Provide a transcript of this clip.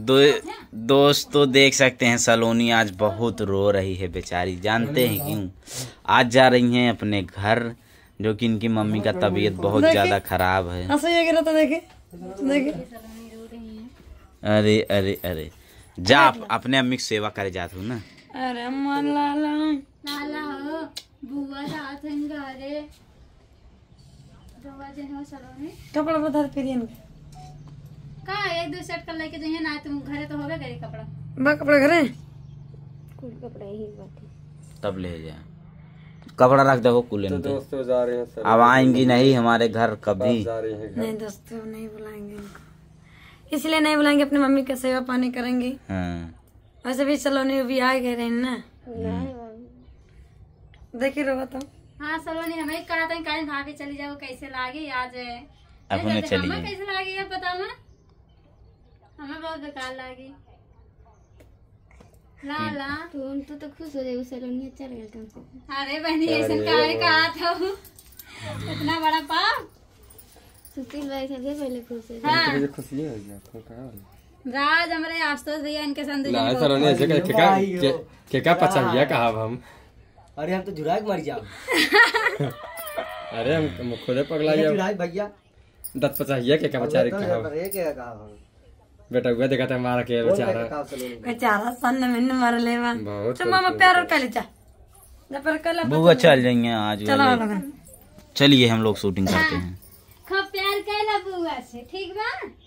दो दोस्त तो देख सकते हैं सलोनी आज बहुत रो रही है बेचारी जानते हैं क्यों आज जा रही हैं अपने घर जो कि इनकी मम्मी का तबीयत बहुत ज़्यादा खराब है हाँ, तो देखे अरे अरे अरे जा अपने अम्मी की सेवा करे जाते हूँ ना अरे बुआ का एक दो सेट कर लेके जाइए ना तुम तो घरे तो होगा घरे कपड़ा बा कपड़ा घरे कुल कपड़ा ही बात तब ले जाए कपड़ा रख दो कूलर तो दोस्तों जा रहे हैं अब आएंगी नहीं हमारे घर कभी नहीं दोस्तों नहीं बुलाएंगे इसलिए नहीं बुलाएंगे अपने मम्मी का सेवा पानी करेंगे हम्म। वैसे भी सलोनी अभी आ गए रहे ना हम्म। देखिए रो बताओ हाँ सलोनी हमें कहा था कहीं भाभी चली जाओ कैसे लागे आज अपने चली कैसे लागी बताना बेकार तो तो खुश हो जाए सलोनी अच्छा लगे तुमको अरे बहनी ऐसा काहे कहा था इतना बड़ा पाप सुशील भाई सबसे पहले खुश है हां मुझे खुशी हो गया आपको कहा राज हमारे आशुतोष भैया इनके संग ना सलोनी ऐसे का केका केका पचहिया कहा हम अरे हम तो जुराग मर जाओ अरे हम खुदे पगला गया जुराग भैया दस पचहिया केका क्या कहा अरे केका कहा बेटा वे देखा था मारा के बेचारा बेचारा सन्न में मर लेवा बहुत तो मामा प्यार और कर जा बुआ चल जाएंगे आज चलो चलिए हम लोग शूटिंग करते हाँ। हैं खूब प्यार कर कहला बुआ से ठीक बा